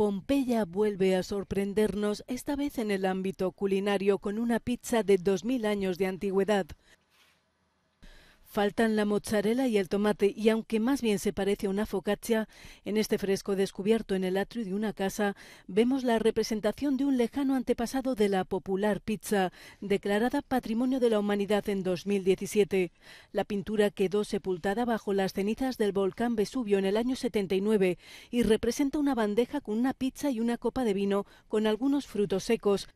Pompeya vuelve a sorprendernos, esta vez en el ámbito culinario, con una pizza de 2.000 años de antigüedad. Faltan la mozzarella y el tomate, y aunque más bien se parece a una focaccia, en este fresco descubierto en el atrio de una casa vemos la representación de un lejano antepasado de la popular pizza, declarada Patrimonio de la Humanidad en 2017. La pintura quedó sepultada bajo las cenizas del volcán Vesubio en el año 79 y representa una bandeja con una pizza y una copa de vino con algunos frutos secos,